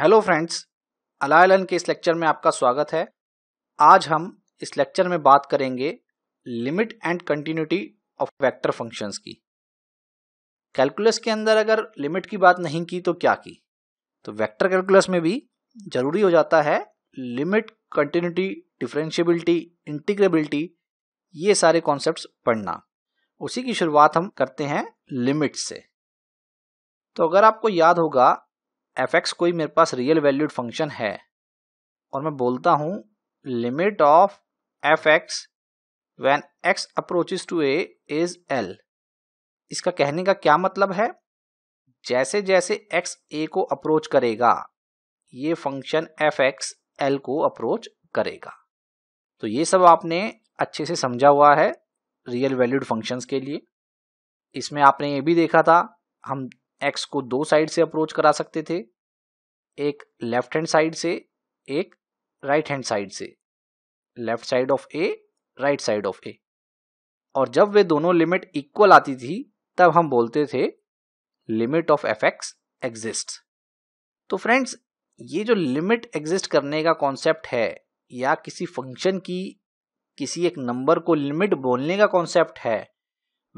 Hello friends अलायलन के इस lecture में आपका स्वागत है आज हम इस लेक्चर में बात करेंगे limit and continuity of vector functions की कैलकुलस के अंदर अगर लिमिट की बात नहीं की तो क्या की तो वेक्टर कैलकुलस में भी जरूरी हो जाता है लिमिट कंटिन्यूटी डिफ्रेंशियबिलिटी इंटीग्रेबिलिटी ये सारे कॉन्सेप्ट पढ़ना उसी की शुरुआत हम करते हैं लिमिट से तो अगर आपको याद होगा एफ एक्स कोई मेरे पास रियल वैल्यूड फंक्शन है और मैं बोलता हूँ limit of F X when X approaches to A is L इसका कहने का क्या मतलब है जैसे जैसे एक्स ए को अप्रोच करेगा ये फंक्शन एफ एक्स एल को अप्रोच करेगा तो ये सब आपने अच्छे से समझा हुआ है रियल वैल्यूड फंक्शंस के लिए इसमें आपने ये भी देखा था हम एक्स को दो साइड से अप्रोच करा सकते थे एक लेफ्ट हैंड साइड से एक राइट हैंड साइड से left side of A right side of A और जब वे दोनों लिमिट इक्वल आती थी तब हम बोलते थे limit of F X exist तो फ्रेंड्स ये जो लिमिट एग्जिस्ट करने का कॉन्सेप्ट है या किसी फंक्शन की किसी एक नंबर को लिमिट बोलने का कॉन्सेप्ट है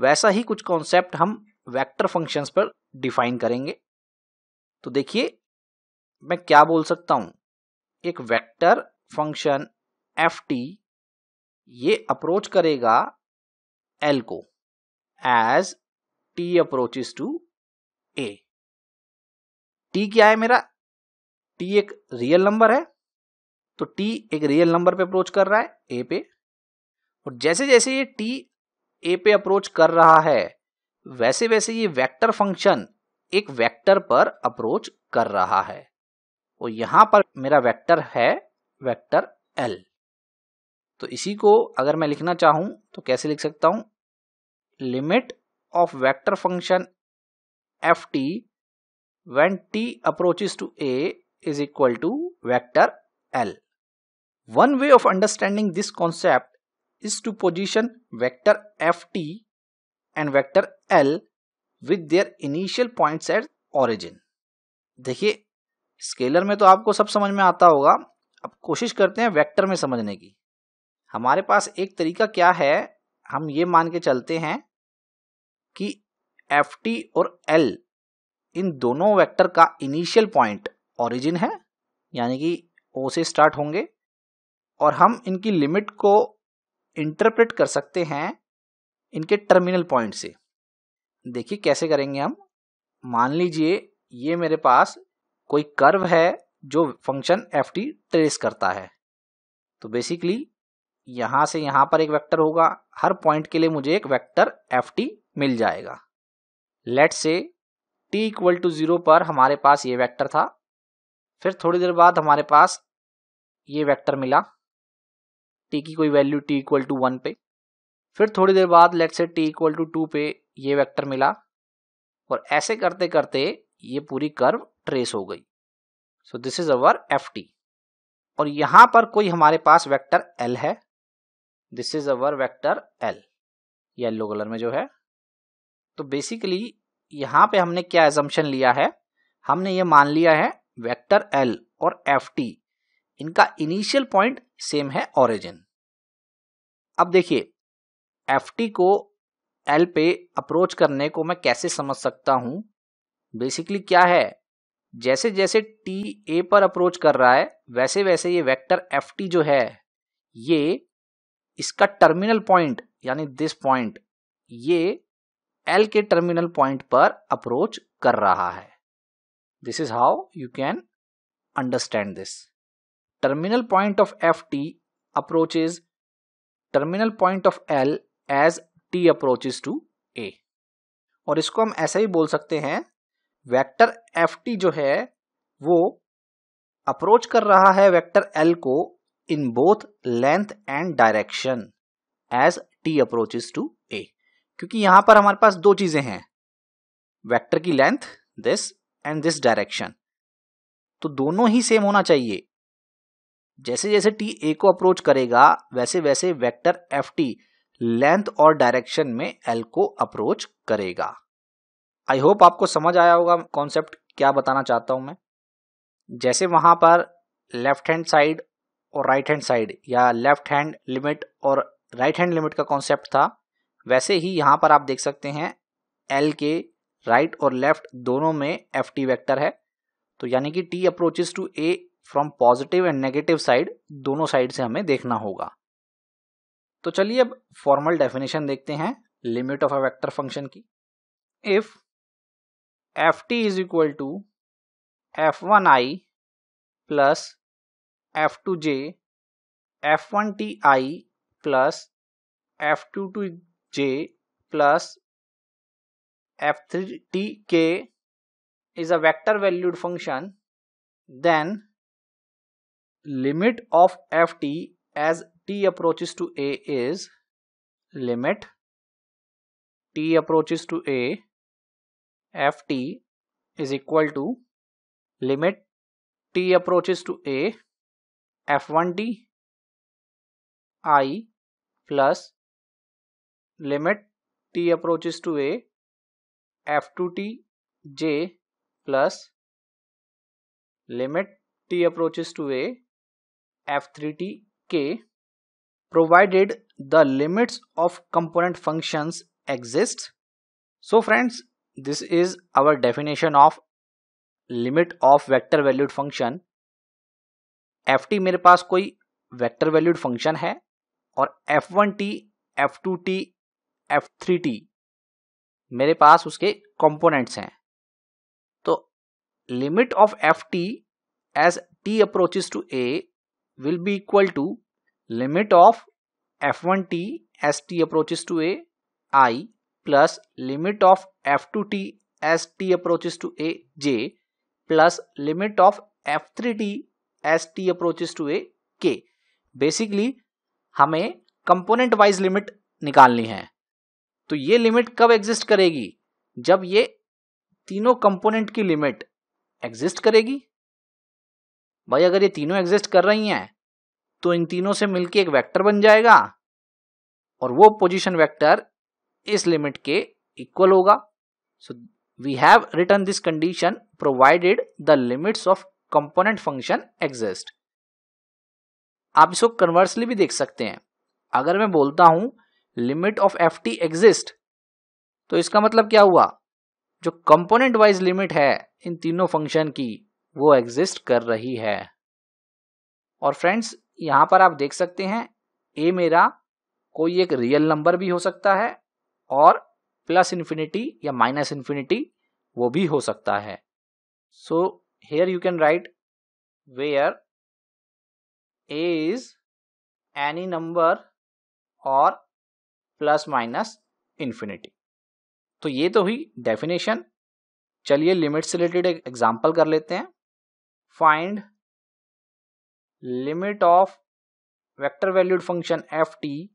वैसा ही कुछ कॉन्सेप्ट हम वेक्टर फंक्शंस पर डिफाइन करेंगे तो देखिए मैं क्या बोल सकता हूं एक वेक्टर फंक्शन एफ टी ये अप्रोच करेगा एल को as T approaches to A T क्या है मेरा टी एक रियल नंबर है तो टी एक रियल नंबर पे अप्रोच कर रहा है ए पे और जैसे जैसे ये टी ए पे अप्रोच कर रहा है वैसे वैसे ये वेक्टर फंक्शन एक वेक्टर पर अप्रोच कर रहा है और यहां पर मेरा वेक्टर है वेक्टर एल तो इसी को अगर मैं लिखना चाहूं तो कैसे लिख सकता हूं limit of vector function F T when T approaches to A is equal to vector L one way of understanding this concept is to position vector F T and vector L with their initial point at origin देखिए scalar में तो आपको सब समझ में आता होगा अब कोशिश करते हैं वेक्टर में समझने की हमारे पास एक तरीका क्या है हम ये मान के चलते हैं कि एफ टी और एल इन दोनों वेक्टर का इनिशियल पॉइंट ऑरिजिन है यानी कि ओ से स्टार्ट होंगे और हम इनकी लिमिट को इंटरप्रेट कर सकते हैं इनके टर्मिनल पॉइंट से देखिए कैसे करेंगे हम मान लीजिए ये मेरे पास कोई कर्व है जो फंक्शन एफ टी ट्रेस करता है तो बेसिकली यहाँ से यहाँ पर एक वेक्टर होगा हर पॉइंट के लिए मुझे एक वेक्टर एफ टी मिल जाएगा लेट से टी इक्वल टू ज़ीरो पर हमारे पास ये वेक्टर था फिर थोड़ी देर बाद हमारे पास ये वेक्टर मिला टी की कोई value T equal to one पे फिर थोड़ी देर बाद लेट से टी इक्वल टू टू पे ये वेक्टर मिला और ऐसे करते करते ये पूरी कर्व ट्रेस हो गई so this is our F T और यहां पर कोई हमारे पास वेक्टर एल है this is our vector L yellow colour में जो है तो बेसिकली यहां पे हमने क्या एजम्पन लिया है हमने ये मान लिया है वेक्टर एल और एफ टी इनका इनिशियल पॉइंट सेम है ओरिजिन अब देखिए एफ को एल पे अप्रोच करने को मैं कैसे समझ सकता हूं बेसिकली क्या है जैसे जैसे टी ए पर अप्रोच कर रहा है वैसे वैसे ये वेक्टर एफ जो है ये इसका टर्मिनल पॉइंट यानी दिस पॉइंट ये एल के टर्मिनल पॉइंट पर अप्रोच कर रहा है this is how you can understand this terminal point of F T approaches terminal point of L as T approaches to A और इसको हम ऐसा ही बोल सकते हैं वेक्टर एफ टी जो है वो अप्रोच कर रहा है वेक्टर एल को in both length and direction as T approaches to A क्योंकि यहां पर हमारे पास दो चीजें हैं वेक्टर की length this and this direction तो दोनों ही सेम होना चाहिए जैसे जैसे टी ए को अप्रोच करेगा वैसे वैसे वेक्टर एफ टी लेंथ और डायरेक्शन में एल को अप्रोच करेगा आई होप आपको समझ आया होगा कॉन्सेप्ट क्या बताना चाहता हूं मैं जैसे वहां पर लेफ्ट हैंड साइड और राइट हैंड साइड या लेफ्ट हैंड लिमिट और राइट हैंड लिमिट का कॉन्सेप्ट था वैसे ही यहाँ पर आप देख सकते हैं एल के राइट और लेफ्ट दोनों में एफ टी वैक्टर है तो यानी कि T approaches to A from positive and negative side दोनों साइड से हमें देखना होगा तो चलिए अब फॉर्मल डेफिनेशन देखते हैं limit of a vector function की if F T is equal to F one I plus F two J F one T I plus F two two J plus F three T K is a vector valued function then limit of F T as t approaches to a is limit t approaches to a ft is equal to limit t approaches to a f1t i plus limit t approaches to a f2t j plus limit t approaches to a f3t k provided the limits of component functions exist. So friends, this is our definition of limit of vector valued function. ft मेरे पास कोई vector valued function है और f1t, f2t, f3t मेरे पास उसके components हैं तो limit of F T as T approaches to A will be equal to limit of f1t as t approaches to a i plus limit of f2t as t approaches to a j plus limit of f3t as t approaches to a k basically हमें component wise limit निकालनी है तो ये limit कब exist करेगी जब ये तीनों कंपोनेंट की लिमिट एग्जिस्ट करेगी भाई अगर ये तीनों एग्जिस्ट कर रही हैं तो इन तीनों से मिलकर एक वेक्टर बन जाएगा और वो पोजिशन वैक्टर इस लिमिट के इक्वल होगा so we have written this condition provided the limits of component function exist आप इसको कन्वर्सली भी देख सकते हैं अगर मैं बोलता हूं limit of F T exist तो इसका मतलब क्या हुआ जो कंपोनेंट वाइज लिमिट है इन तीनों फंक्शन की वो एग्जिस्ट कर रही है और फ्रेंड्स यहाँ पर आप देख सकते हैं ए मेरा कोई एक रियल नंबर भी हो सकता है और प्लस इन्फिनिटी या माइनस इन्फिनिटी वो भी हो सकता है so here you can write where A is any number और प्लस माइनस इन्फिनिटी तो ये तो हुई डेफिनेशन चलिए लिमिट से रिलेटेड एक एग्जाम्पल कर लेते हैं find limit of vector valued function ft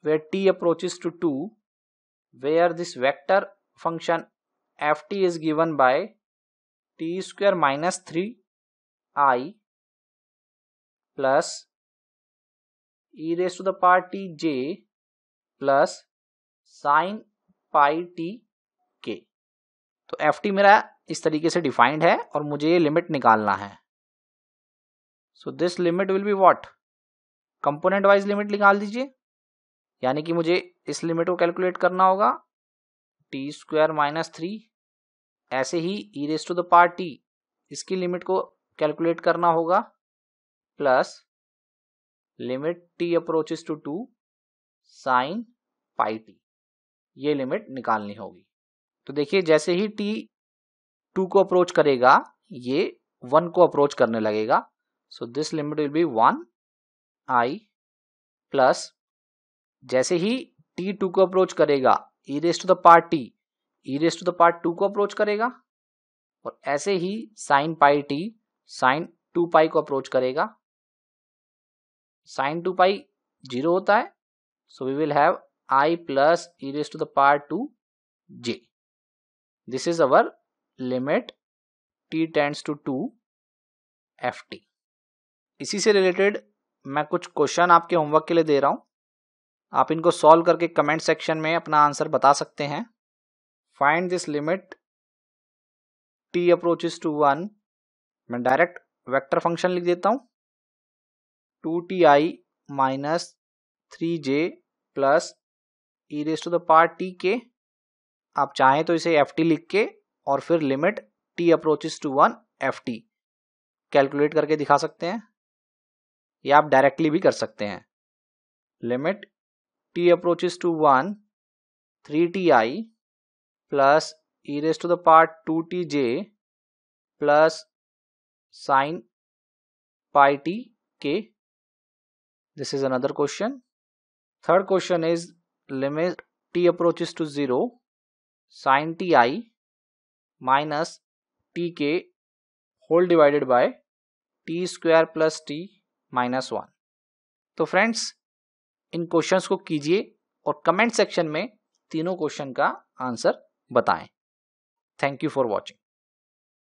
where t approaches to 2 where this vector function ft is given by t square minus 3 i plus e raised to the power t j plus sin pi T K तो F T मेरा इस तरीके से defined है और मुझे ये limit निकालना है so this limit will be what component wise limit निकाल दीजिए यानी कि मुझे इस लिमिट को कैलकुलेट करना होगा टी स्क्वायर माइनस थ्री ऐसे ही E raise to the power T इसकी लिमिट को कैलकुलेट करना होगा plus limit T approaches to two sine pi T ये लिमिट निकालनी होगी तो देखिए जैसे ही टी टू को अप्रोच करेगा ये वन को अप्रोच करने लगेगा so this limit will be 1 i plus जैसे ही टी टू को अप्रोच करेगा E raise to the power T E raise to the part two को अप्रोच करेगा और ऐसे ही sine pi T sine two pi को अप्रोच करेगा साइन टू पाई जीरो होता है so we will have I plus E raise to the part two J this is our limit T tends to two F T इसी से related मैं कुछ question आपके homework के लिए दे रहा हूँ आप इनको सॉल्व करके कमेंट सेक्शन में अपना आंसर बता सकते हैं find this limit T approaches to one मैं डायरेक्ट वेक्टर फंक्शन लिख देता हूँ two T I minus three J plus E raise to the power T K आप चाहें तो इसे एफ टी लिख के और फिर limit T approaches to one F T calculate करके दिखा सकते हैं या आप डायरेक्टली भी कर सकते हैं limit T approaches to one three t I plus E raise to the part two t j plus sine pi T k this is another question third question is limit T approaches to zero sine t I minus t k whole divided by t square plus t minus one तो friends इन questions को कीजिए और comment section में तीनों question का answer बताएं thank you for watching